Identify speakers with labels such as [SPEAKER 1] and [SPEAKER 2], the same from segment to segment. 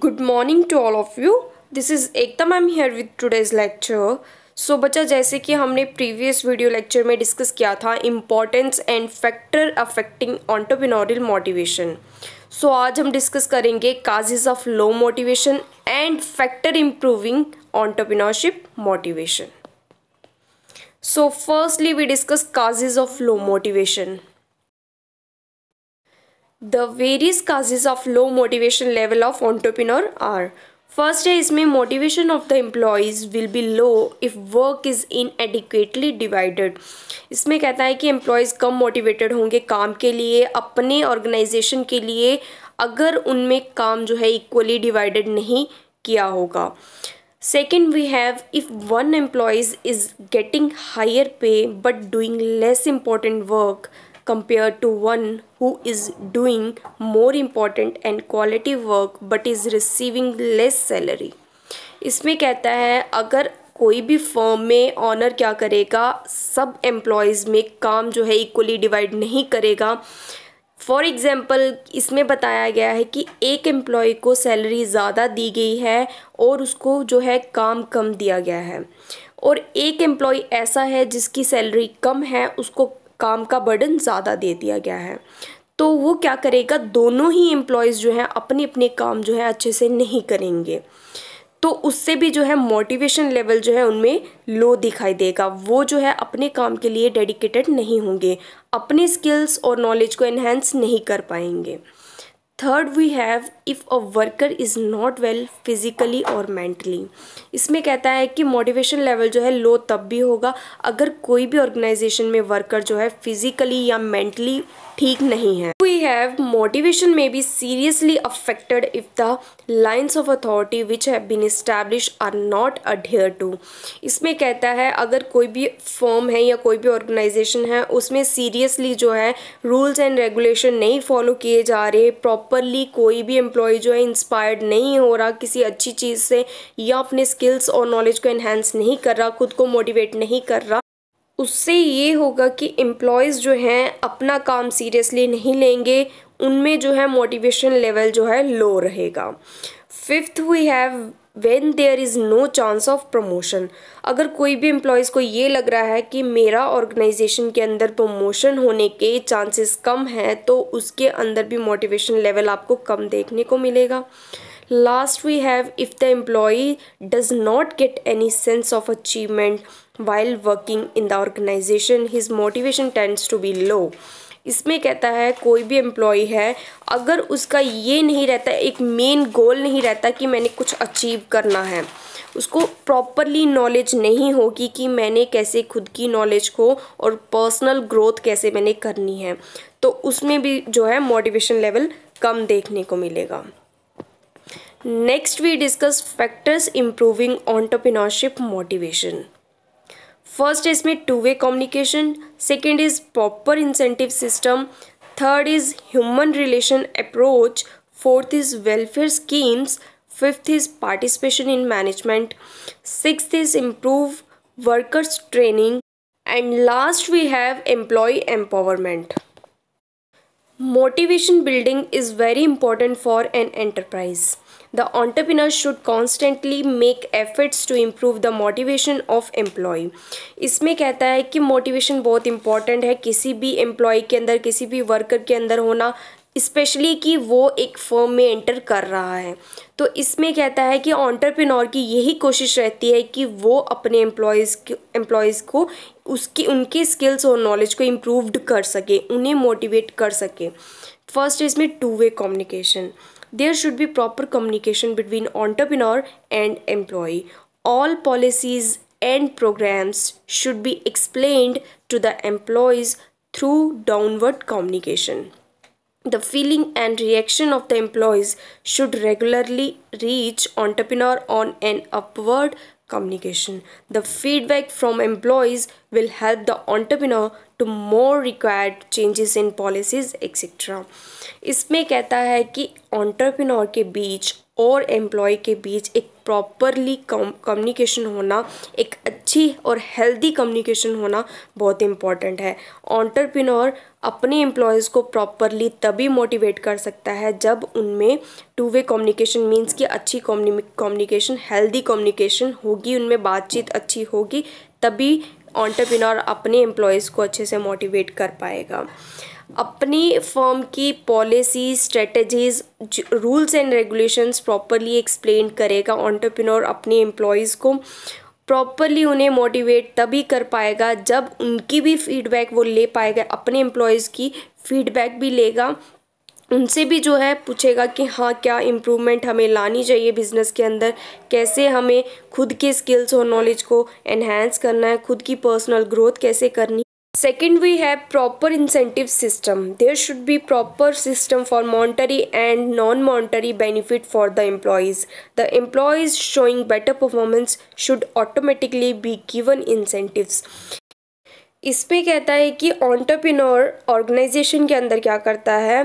[SPEAKER 1] Good morning to all of you this is एकदम I am here with today's lecture so बच्चा जैसे कि हमने प्रीवियस वीडियो लेक्चर में डिस्कस किया था importance and factor affecting entrepreneurial motivation so आज हम डिस्कस करेंगे causes of low motivation and factor improving entrepreneurship motivation so firstly we discuss causes of low motivation the various causes of low motivation level of entrepreneur are first है इसमें motivation of the employees will be low if work is inadequately divided इसमें कहता है कि employees कम motivated होंगे काम के लिए अपने ऑर्गेनाइजेशन के लिए अगर उनमें काम जो है इक्वली डिवाइडेड नहीं किया होगा second we have if one employees is getting higher pay but doing less important work compared to one who is doing more important and quality work but is receiving less salary इसमें कहता है अगर कोई भी firm में honour क्या करेगा सब एम्प्लॉयज़ में काम जो है इक्वली डिवाइड नहीं करेगा फॉर एग्ज़ाम्पल इसमें बताया गया है कि एक एम्प्लॉय को सैलरी ज़्यादा दी गई है और उसको जो है काम कम दिया गया है और एक एम्प्लॉय ऐसा है जिसकी सैलरी कम है उसको काम का बर्डन ज़्यादा दे दिया गया है तो वो क्या करेगा दोनों ही एम्प्लॉयज़ जो हैं अपने अपने काम जो है अच्छे से नहीं करेंगे तो उससे भी जो है मोटिवेशन लेवल जो है उनमें लो दिखाई देगा वो जो है अपने काम के लिए डेडिकेटेड नहीं होंगे अपने स्किल्स और नॉलेज को इन्हेंस नहीं कर पाएंगे third we have if a worker is not well physically और मेंटली इसमें कहता है कि मोटिवेशन लेवल जो है लो तब भी होगा अगर कोई भी ऑर्गेनाइजेशन में वर्कर जो है फिज़िकली या मेंटली ठीक नहीं है we have motivation may be seriously affected if the lines of authority which have been established are not adhered to इसमें कहता है अगर कोई भी फॉर्म है या कोई भी ऑर्गेनाइजेशन है उसमें सीरियसली जो है रूल्स एंड रेगुलेशन नहीं फॉलो किए जा रहे प्रॉपरली कोई भी एम्प्लॉय जो है इंस्पायर्ड नहीं हो रहा किसी अच्छी चीज़ से या अपने स्किल्स और नॉलेज को इन्हेंस नहीं कर रहा खुद को मोटिवेट नहीं कर रहा उससे ये होगा कि एम्प्लॉयज़ जो हैं अपना काम सीरियसली नहीं लेंगे उनमें जो है मोटिवेशन लेवल जो है लो रहेगा fifth we have when there is no chance of promotion अगर कोई भी एम्प्लॉयज़ को ये लग रहा है कि मेरा ऑर्गेनाइजेशन के अंदर प्रमोशन होने के चांसेस कम हैं तो उसके अंदर भी मोटिवेशन लेवल आपको कम देखने को मिलेगा last we have if the employee does not get any sense of achievement while working in the organization his motivation tends to be low इसमें कहता है कोई भी एम्प्लॉय है अगर उसका ये नहीं रहता एक मेन गोल नहीं रहता कि मैंने कुछ अचीव करना है उसको प्रॉपरली नॉलेज नहीं होगी कि मैंने कैसे खुद की नॉलेज को और पर्सनल ग्रोथ कैसे मैंने करनी है तो उसमें भी जो है मोटिवेशन लेवल कम देखने को मिलेगा next we discuss factors improving entrepreneurship motivation First is my two-way communication, second is proper incentive system, third is human relation approach, fourth is welfare schemes, fifth is participation in management, sixth is improve workers training and last we have employee empowerment. Motivation building is very important for an enterprise. The entrepreneur should constantly make efforts to improve the motivation of employee. इसमें कहता है कि motivation बहुत important है किसी भी employee के अंदर किसी भी worker के अंदर होना स्पेशली कि वो एक फर्म में एंटर कर रहा है तो इसमें कहता है कि ऑन्टरप्रिनोर की यही कोशिश रहती है कि वो अपने एम्प्लॉयज़ के एम्प्लॉयज़ को उसकी उनके स्किल्स और नॉलेज को इम्प्रूवड कर सके उन्हें मोटिवेट कर सके फर्स्ट इसमें two way communication there should be proper communication between entrepreneur and employee all policies and programmes should be explained to the employees through downward communication the feeling and reaction of the employees should regularly reach entrepreneur on an upward communication the feedback from employees will help the entrepreneur to more required changes in policies etc इसमें कहता है कि entrepreneur के बीच और employ के बीच एक properly communication होना एक अच्छी और हेल्दी कम्युनिकेशन होना बहुत इम्पॉर्टेंट है ऑन्टरप्रिनोर अपने एम्प्लॉयज़ को प्रॉपरली तभी मोटिवेट कर सकता है जब उनमें टू वे कम्युनिकेशन मीन्स कि अच्छी कम्युनिकेशन हेल्दी कम्युनिकेशन होगी उनमें बातचीत अच्छी होगी तभी ऑन्टरप्रिनोर अपने एम्प्लॉयज़ को अच्छे से मोटिवेट कर पाएगा अपनी फॉर्म की policy strategies rules and regulations properly explain करेगा ऑन्टरप्रिनोर अपने एम्प्लॉयज़ को प्रॉपरली उन्हें मोटिवेट तभी कर पाएगा जब उनकी भी फीडबैक वो ले पाएगा अपने एम्प्लॉयज़ की फीडबैक भी लेगा उनसे भी जो है पूछेगा कि हाँ क्या इम्प्रूवमेंट हमें लानी चाहिए बिज़नेस के अंदर कैसे हमें खुद के स्किल्स और नॉलेज को एनहेंस करना है खुद की पर्सनल ग्रोथ कैसे करनी Second, we have proper incentive system. There should be proper system for monetary and non-monetary benefit for the employees. The employees showing better performance should automatically be given incentives. इस पर कहता है कि entrepreneur organisation के अंदर क्या करता है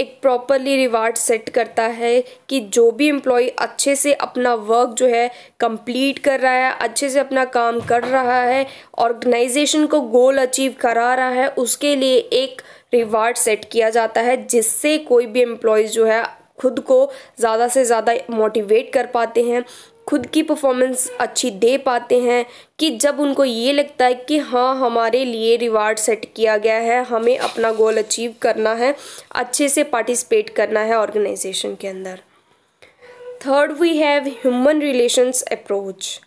[SPEAKER 1] एक प्रॉपरली रिवार्ड सेट करता है कि जो भी एम्प्लॉय अच्छे से अपना वर्क जो है कंप्लीट कर रहा है अच्छे से अपना काम कर रहा है ऑर्गेनाइजेशन को गोल अचीव करा रहा है उसके लिए एक रिवार्ड सेट किया जाता है जिससे कोई भी एम्प्लॉयज़ जो है खुद को ज़्यादा से ज़्यादा मोटिवेट कर पाते हैं खुद की परफॉर्मेंस अच्छी दे पाते हैं कि जब उनको ये लगता है कि हाँ हमारे लिए रिवार्ड सेट किया गया है हमें अपना गोल अचीव करना है अच्छे से पार्टिसिपेट करना है ऑर्गेनाइजेशन के अंदर third we have human relations approach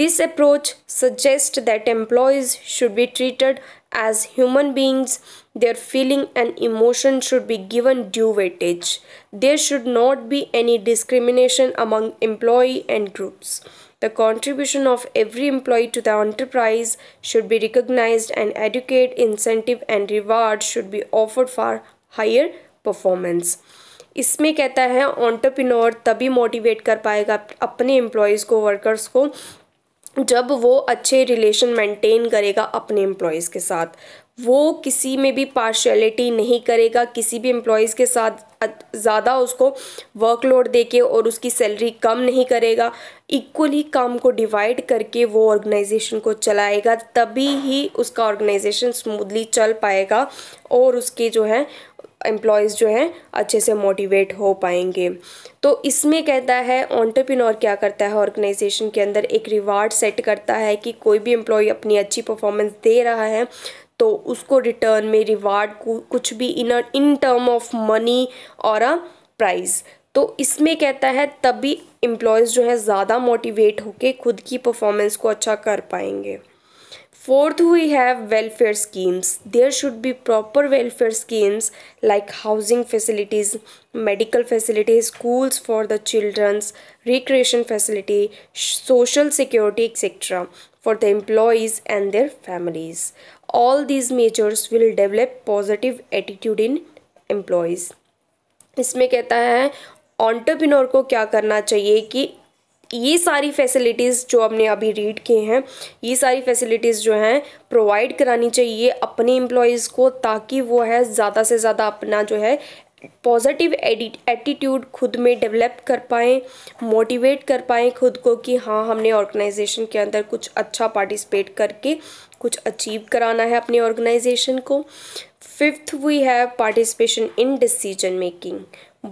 [SPEAKER 1] this approach suggest that employees should be treated as human beings Their feeling and emotion should be given due weightage. There should not be any discrimination among employee and groups. The contribution of every employee to the enterprise should be recognized and adequate incentive and reward should be offered for higher performance. इसमें कहता है entrepreneur तभी motivate कर पाएगा अपने employees को workers को जब वो अच्छे रिलेशन मेंटेन करेगा अपने एम्प्लॉयज़ के साथ वो किसी में भी पार्शलिटी नहीं करेगा किसी भी एम्प्लॉयज़ के साथ ज़्यादा उसको वर्कलोड देके और उसकी सैलरी कम नहीं करेगा इक्वली काम को डिवाइड करके वो ऑर्गेनाइजेशन को चलाएगा तभी ही उसका ऑर्गेनाइजेशन स्मूथली चल पाएगा और उसके जो है एम्प्लॉयज़ जो हैं अच्छे से मोटिवेट हो पाएंगे तो इसमें कहता है ऑन्टरप्रिनोर क्या करता है ऑर्गेनाइजेशन के अंदर एक रिवार्ड सेट करता है कि कोई भी एम्प्लॉय अपनी अच्छी परफॉर्मेंस दे रहा है तो उसको रिटर्न में रिवार्ड कुछ भी in in term of money और अ प्राइज़ तो इसमें कहता है तभी एम्प्लॉयज़ जो है ज़्यादा मोटिवेट होकर खुद की परफॉर्मेंस को अच्छा कर पाएंगे Fourth, we have welfare schemes. There should be proper welfare schemes like housing facilities, medical facilities, schools for the children's, recreation facility, social security, etc. for the employees and their families. All these measures will develop positive attitude in employees. इसमें कहता है entrepreneur को क्या करना चाहिए कि ये सारी फैसिलिटीज़ जो हमने अभी रीड किए हैं ये सारी फैसिलिटीज़ जो हैं प्रोवाइड करानी चाहिए अपने एम्प्लॉयज़ को ताकि वो है ज़्यादा से ज़्यादा अपना जो है पॉजिटिव एटीट्यूड खुद में डेवलप कर पाएँ मोटिवेट कर पाएँ खुद को कि हाँ हमने ऑर्गेनाइजेशन के अंदर कुछ अच्छा पार्टिसिपेट करके कुछ अचीव कराना है अपने ऑर्गेनाइजेशन को fifth we have participation in decision making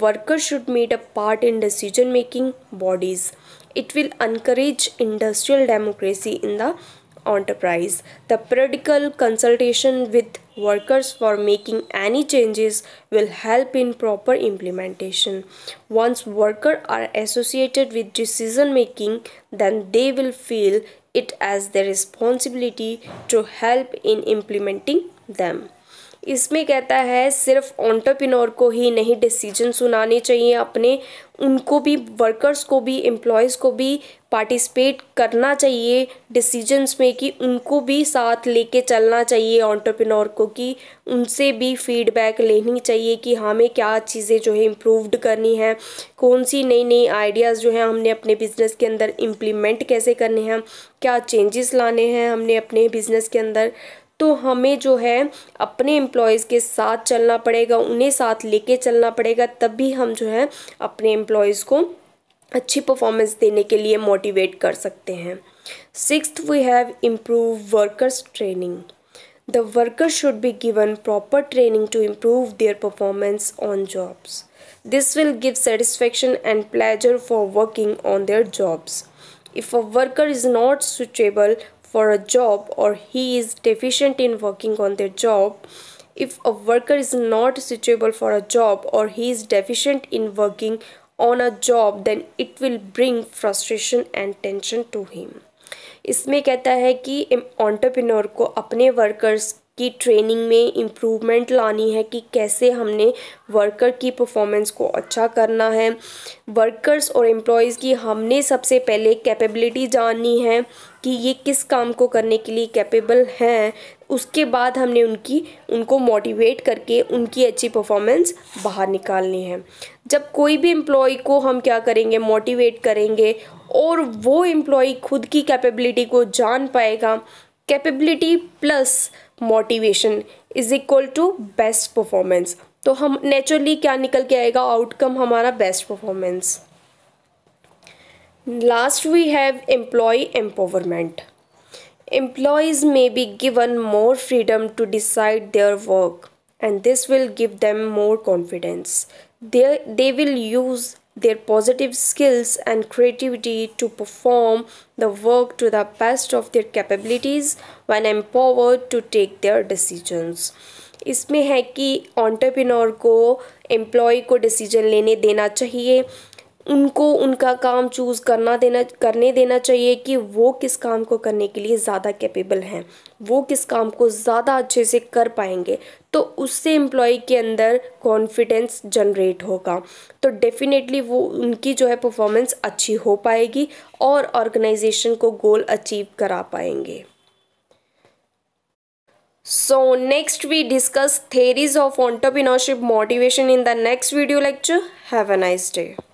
[SPEAKER 1] worker should meet a part in decision making bodies it will encourage industrial democracy in the enterprise. The practical consultation with workers for making any changes will help in proper implementation. Once workers are associated with decision making, then they will feel it as their responsibility to help in implementing them. इसमें कहता है सिर्फ entrepreneur को ही नहीं decision सुनाने चाहिए अपने उनको भी वर्कर्स को भी एम्प्लॉयज़ को भी पार्टिसिपेट करना चाहिए डिसीजंस में कि उनको भी साथ लेके चलना चाहिए ऑन्टरप्रिनोर को कि उनसे भी फीडबैक लेनी चाहिए कि हाँ, हमें क्या चीज़ें जो है इम्प्रूवड करनी है कौन सी नई नई आइडियाज़ जो है हमने अपने बिज़नेस के अंदर इम्प्लीमेंट कैसे करने हैं क्या चेंजेस लाने हैं हमने अपने बिज़नेस के अंदर तो हमें जो है अपने एम्प्लॉयज़ के साथ चलना पड़ेगा उन्हें साथ लेके चलना पड़ेगा तभी हम जो है अपने एम्प्लॉयज़ को अच्छी परफॉर्मेंस देने के लिए मोटिवेट कर सकते हैं six we have improve workers training the workers should be given proper training to improve their performance on jobs this will give satisfaction and pleasure for working on their jobs if a worker is not suitable for a job or he is deficient in working on their job if a worker is not suitable for a job or he is deficient in working on a job then it will bring frustration and tension to him इसमें कहता है कि entrepreneur को अपने workers की training में improvement लानी है कि कैसे हमने वर्कर की परफॉर्मेंस को अच्छा करना है वर्कर्स और एम्प्लॉयज़ की हमने सबसे पहले कैपेबिलिटी जाननी है कि ये किस काम को करने के लिए कैपेबल हैं उसके बाद हमने उनकी उनको मोटिवेट करके उनकी अच्छी परफॉर्मेंस बाहर निकालनी है जब कोई भी एम्प्लॉय को हम क्या करेंगे मोटिवेट करेंगे और वो एम्प्लॉय खुद की कैपेबिलिटी को जान पाएगा capability plus motivation is equal to best performance तो हम नेचुरली क्या निकल के आएगा आउटकम हमारा best performance last we have employ empowerment employees may be given more freedom to decide their work and this will give them more confidence they they will use their positive skills and creativity to perform the work to the best of their capabilities when empowered to take their decisions. इसमें है कि entrepreneur को employ को decision लेने देना चाहिए उनको उनका काम चूज़ करना देना करने देना चाहिए कि वो किस काम को करने के लिए ज़्यादा कैपेबल हैं वो किस काम को ज़्यादा अच्छे से कर पाएंगे तो उससे एम्प्लॉय के अंदर कॉन्फिडेंस जनरेट होगा तो डेफिनेटली वो उनकी जो है परफॉर्मेंस अच्छी हो पाएगी और ऑर्गेनाइजेशन को गोल अचीव करा पाएंगे so next we discuss theories of entrepreneurship motivation in the next video lecture have a nice day